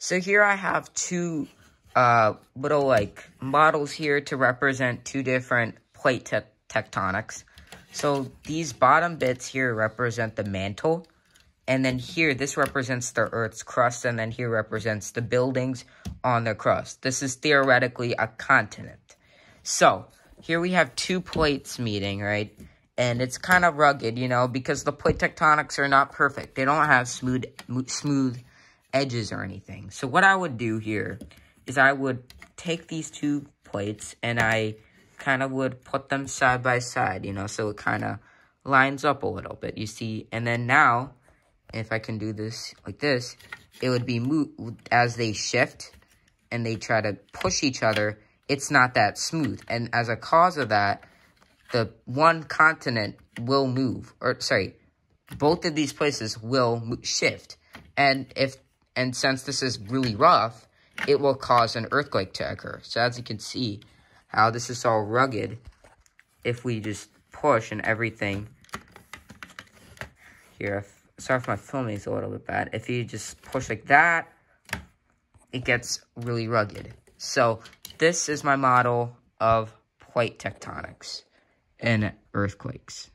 So here I have two uh, little like models here to represent two different plate te tectonics. So these bottom bits here represent the mantle. And then here, this represents the Earth's crust, and then here represents the buildings on the crust. This is theoretically a continent. So, here we have two plates meeting, right? And it's kind of rugged, you know, because the plate tectonics are not perfect. They don't have smooth, smooth edges or anything. So what I would do here is I would take these two plates and I kind of would put them side by side, you know, so it kind of lines up a little bit, you see. And then now, if I can do this like this, it would be mo as they shift and they try to push each other, it's not that smooth. And as a cause of that, the one continent will move, or sorry, both of these places will shift. And if and since this is really rough, it will cause an earthquake to occur. So as you can see, how this is all rugged, if we just push and everything here, if, sorry if my filming is a little bit bad, if you just push like that, it gets really rugged. So this is my model of plate tectonics and earthquakes.